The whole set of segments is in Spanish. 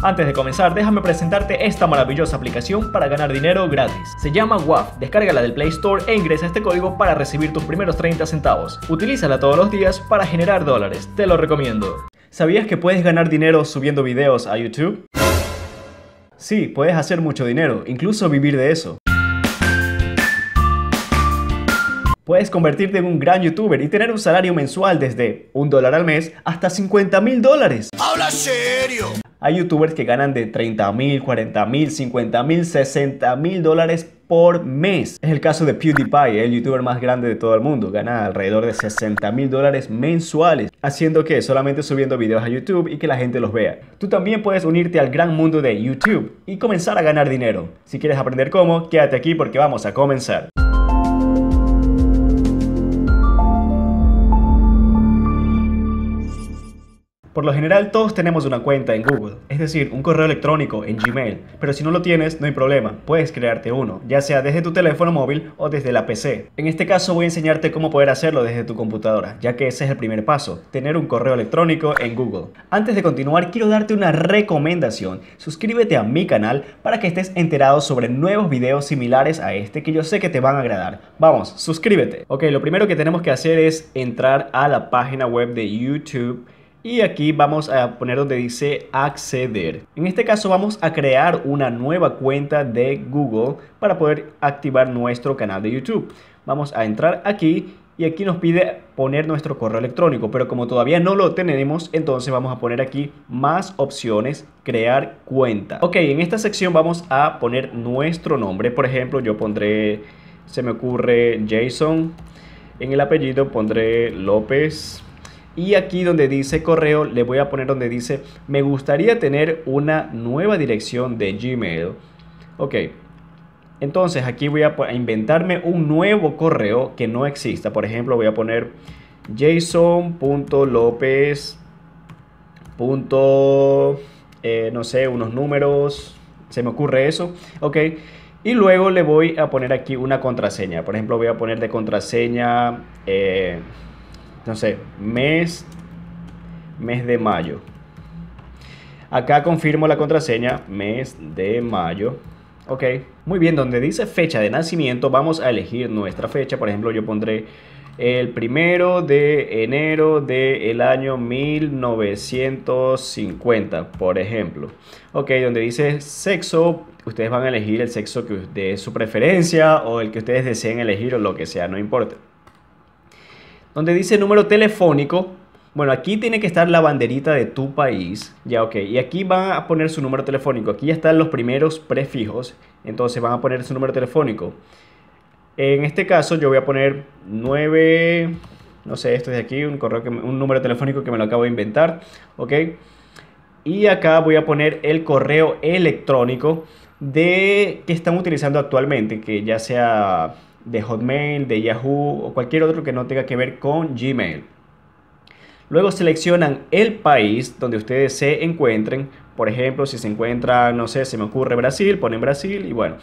Antes de comenzar, déjame presentarte esta maravillosa aplicación para ganar dinero gratis. Se llama WAF, descárgala del Play Store e ingresa este código para recibir tus primeros 30 centavos. Utilízala todos los días para generar dólares, te lo recomiendo. ¿Sabías que puedes ganar dinero subiendo videos a YouTube? Sí, puedes hacer mucho dinero, incluso vivir de eso. Puedes convertirte en un gran youtuber y tener un salario mensual desde un dólar al mes hasta 50 mil dólares. ¡Habla serio! Hay youtubers que ganan de 30 mil, 40 mil, 50 mil, 60 mil dólares por mes. Es el caso de PewDiePie, el youtuber más grande de todo el mundo. Gana alrededor de 60 mil dólares mensuales, haciendo que solamente subiendo videos a YouTube y que la gente los vea. Tú también puedes unirte al gran mundo de YouTube y comenzar a ganar dinero. Si quieres aprender cómo, quédate aquí porque vamos a comenzar. Por lo general todos tenemos una cuenta en Google, es decir, un correo electrónico en Gmail, pero si no lo tienes no hay problema, puedes crearte uno, ya sea desde tu teléfono móvil o desde la PC. En este caso voy a enseñarte cómo poder hacerlo desde tu computadora, ya que ese es el primer paso, tener un correo electrónico en Google. Antes de continuar quiero darte una recomendación, suscríbete a mi canal para que estés enterado sobre nuevos videos similares a este que yo sé que te van a agradar. Vamos, suscríbete. Ok, lo primero que tenemos que hacer es entrar a la página web de YouTube y aquí vamos a poner donde dice acceder. En este caso vamos a crear una nueva cuenta de Google para poder activar nuestro canal de YouTube. Vamos a entrar aquí y aquí nos pide poner nuestro correo electrónico, pero como todavía no lo tenemos, entonces vamos a poner aquí más opciones, crear cuenta. Ok, en esta sección vamos a poner nuestro nombre, por ejemplo, yo pondré, se me ocurre Jason, en el apellido pondré López, y aquí donde dice correo le voy a poner donde dice me gustaría tener una nueva dirección de Gmail. Ok, entonces aquí voy a inventarme un nuevo correo que no exista. Por ejemplo, voy a poner jason.lopez. Eh, no sé, unos números. Se me ocurre eso. Ok. Y luego le voy a poner aquí una contraseña. Por ejemplo, voy a poner de contraseña eh, no sé, mes, mes de mayo. Acá confirmo la contraseña, mes de mayo. Ok, muy bien, donde dice fecha de nacimiento vamos a elegir nuestra fecha. Por ejemplo, yo pondré el primero de enero del año 1950, por ejemplo. Ok, donde dice sexo, ustedes van a elegir el sexo que de su preferencia o el que ustedes deseen elegir o lo que sea, no importa donde dice número telefónico. Bueno, aquí tiene que estar la banderita de tu país. Ya, ok. Y aquí van a poner su número telefónico. Aquí ya están los primeros prefijos. Entonces van a poner su número telefónico. En este caso yo voy a poner 9... No sé, esto de aquí, un, correo que, un número telefónico que me lo acabo de inventar. Ok. Y acá voy a poner el correo electrónico de que están utilizando actualmente, que ya sea de Hotmail, de Yahoo o cualquier otro que no tenga que ver con Gmail. Luego seleccionan el país donde ustedes se encuentren. Por ejemplo, si se encuentra, no sé, se me ocurre Brasil, ponen Brasil y bueno.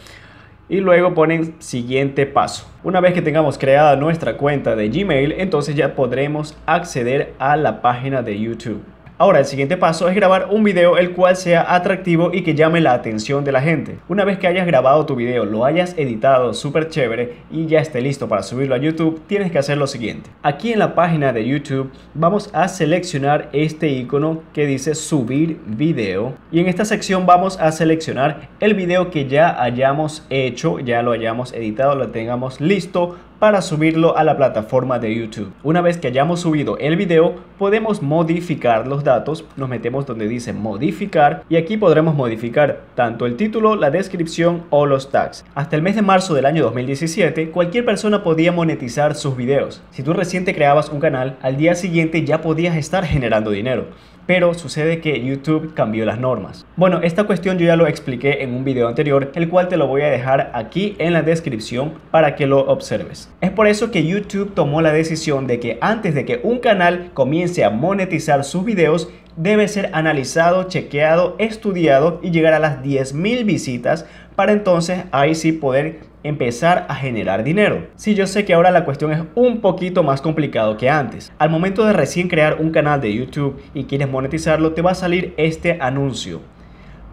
Y luego ponen siguiente paso. Una vez que tengamos creada nuestra cuenta de Gmail, entonces ya podremos acceder a la página de YouTube. Ahora, el siguiente paso es grabar un video el cual sea atractivo y que llame la atención de la gente. Una vez que hayas grabado tu video, lo hayas editado súper chévere y ya esté listo para subirlo a YouTube, tienes que hacer lo siguiente. Aquí en la página de YouTube vamos a seleccionar este icono que dice subir video y en esta sección vamos a seleccionar el video que ya hayamos hecho, ya lo hayamos editado, lo tengamos listo para subirlo a la plataforma de YouTube. Una vez que hayamos subido el video, podemos modificar los datos, nos metemos donde dice modificar y aquí podremos modificar tanto el título, la descripción o los tags. Hasta el mes de marzo del año 2017, cualquier persona podía monetizar sus videos. Si tú reciente creabas un canal, al día siguiente ya podías estar generando dinero pero sucede que YouTube cambió las normas. Bueno, esta cuestión yo ya lo expliqué en un video anterior, el cual te lo voy a dejar aquí en la descripción para que lo observes. Es por eso que YouTube tomó la decisión de que antes de que un canal comience a monetizar sus videos, debe ser analizado, chequeado, estudiado y llegar a las 10.000 visitas para entonces ahí sí poder empezar a generar dinero. Si yo sé que ahora la cuestión es un poquito más complicado que antes. Al momento de recién crear un canal de YouTube y quieres monetizarlo, te va a salir este anuncio.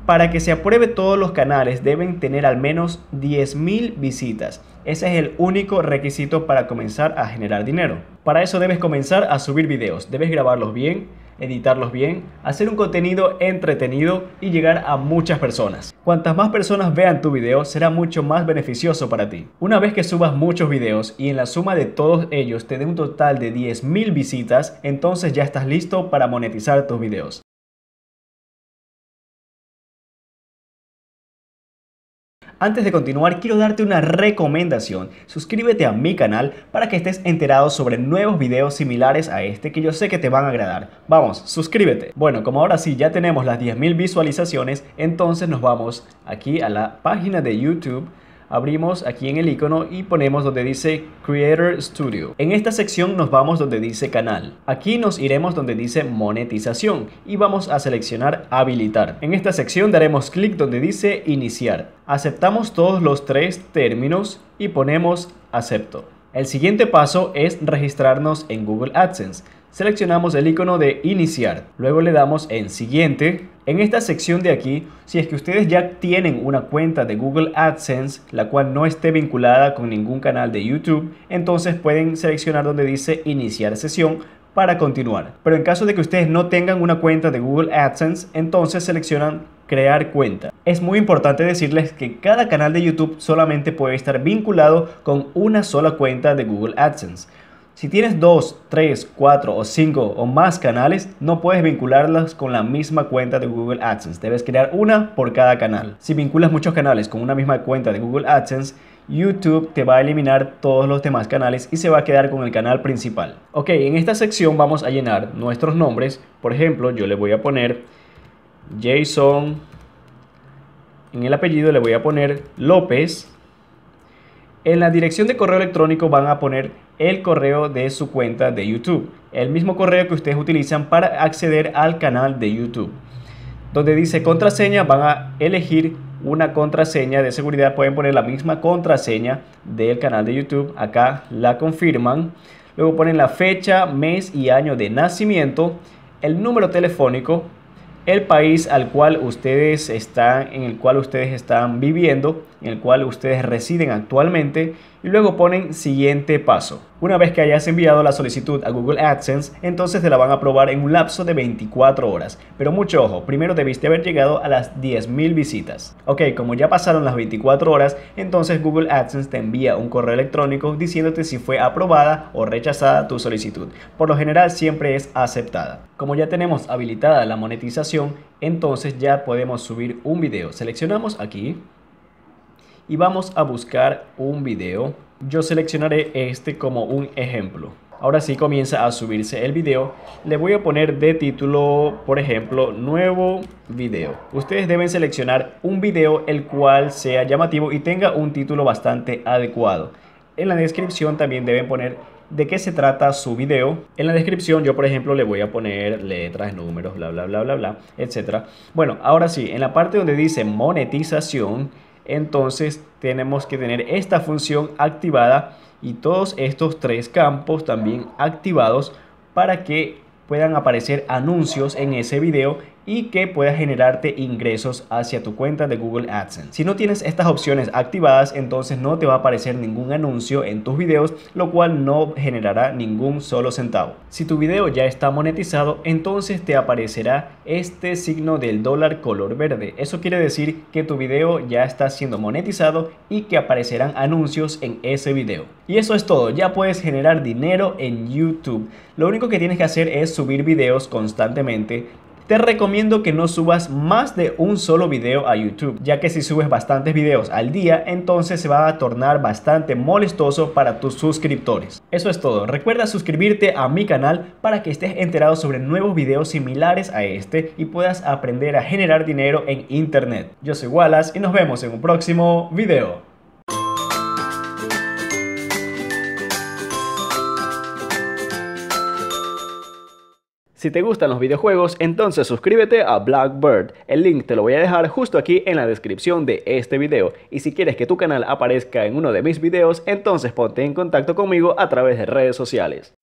Para que se apruebe todos los canales deben tener al menos 10.000 visitas. Ese es el único requisito para comenzar a generar dinero. Para eso debes comenzar a subir videos, debes grabarlos bien, editarlos bien, hacer un contenido entretenido y llegar a muchas personas. Cuantas más personas vean tu video será mucho más beneficioso para ti. Una vez que subas muchos videos y en la suma de todos ellos te dé un total de 10.000 visitas, entonces ya estás listo para monetizar tus videos. Antes de continuar, quiero darte una recomendación. Suscríbete a mi canal para que estés enterado sobre nuevos videos similares a este que yo sé que te van a agradar. Vamos, suscríbete. Bueno, como ahora sí ya tenemos las 10.000 visualizaciones, entonces nos vamos aquí a la página de YouTube abrimos aquí en el icono y ponemos donde dice Creator Studio. En esta sección nos vamos donde dice canal. Aquí nos iremos donde dice monetización y vamos a seleccionar habilitar. En esta sección daremos clic donde dice iniciar. Aceptamos todos los tres términos y ponemos acepto. El siguiente paso es registrarnos en Google AdSense. Seleccionamos el icono de iniciar, luego le damos en siguiente en esta sección de aquí, si es que ustedes ya tienen una cuenta de Google AdSense, la cual no esté vinculada con ningún canal de YouTube, entonces pueden seleccionar donde dice iniciar sesión para continuar. Pero en caso de que ustedes no tengan una cuenta de Google AdSense, entonces seleccionan crear cuenta. Es muy importante decirles que cada canal de YouTube solamente puede estar vinculado con una sola cuenta de Google AdSense. Si tienes 2, 3, 4 o 5 o más canales, no puedes vincularlos con la misma cuenta de Google AdSense. Debes crear una por cada canal. Si vinculas muchos canales con una misma cuenta de Google AdSense, YouTube te va a eliminar todos los demás canales y se va a quedar con el canal principal. Ok, en esta sección vamos a llenar nuestros nombres. Por ejemplo, yo le voy a poner Jason. En el apellido le voy a poner López. En la dirección de correo electrónico van a poner el correo de su cuenta de YouTube, el mismo correo que ustedes utilizan para acceder al canal de YouTube. Donde dice contraseña van a elegir una contraseña de seguridad, pueden poner la misma contraseña del canal de YouTube, acá la confirman. Luego ponen la fecha, mes y año de nacimiento, el número telefónico el país al cual ustedes están, en el cual ustedes están viviendo, en el cual ustedes residen actualmente y luego ponen siguiente paso. Una vez que hayas enviado la solicitud a Google AdSense, entonces te la van a aprobar en un lapso de 24 horas. Pero mucho ojo, primero debiste haber llegado a las 10.000 visitas. Ok, como ya pasaron las 24 horas, entonces Google AdSense te envía un correo electrónico diciéndote si fue aprobada o rechazada tu solicitud. Por lo general siempre es aceptada. Como ya tenemos habilitada la monetización, entonces ya podemos subir un video. Seleccionamos aquí y vamos a buscar un video. Yo seleccionaré este como un ejemplo. Ahora sí comienza a subirse el video. Le voy a poner de título, por ejemplo, nuevo video. Ustedes deben seleccionar un video el cual sea llamativo y tenga un título bastante adecuado. En la descripción también deben poner de qué se trata su video. En la descripción yo por ejemplo le voy a poner letras, números, bla bla bla bla bla, etc. Bueno, ahora sí, en la parte donde dice monetización entonces tenemos que tener esta función activada y todos estos tres campos también activados para que puedan aparecer anuncios en ese video y que pueda generarte ingresos hacia tu cuenta de Google AdSense. Si no tienes estas opciones activadas, entonces no te va a aparecer ningún anuncio en tus videos, lo cual no generará ningún solo centavo. Si tu video ya está monetizado, entonces te aparecerá este signo del dólar color verde. Eso quiere decir que tu video ya está siendo monetizado y que aparecerán anuncios en ese video. Y eso es todo, ya puedes generar dinero en YouTube. Lo único que tienes que hacer es subir videos constantemente, te recomiendo que no subas más de un solo video a YouTube, ya que si subes bastantes videos al día, entonces se va a tornar bastante molestoso para tus suscriptores. Eso es todo, recuerda suscribirte a mi canal para que estés enterado sobre nuevos videos similares a este y puedas aprender a generar dinero en internet. Yo soy Wallace y nos vemos en un próximo video. Si te gustan los videojuegos, entonces suscríbete a Blackbird. El link te lo voy a dejar justo aquí en la descripción de este video. Y si quieres que tu canal aparezca en uno de mis videos, entonces ponte en contacto conmigo a través de redes sociales.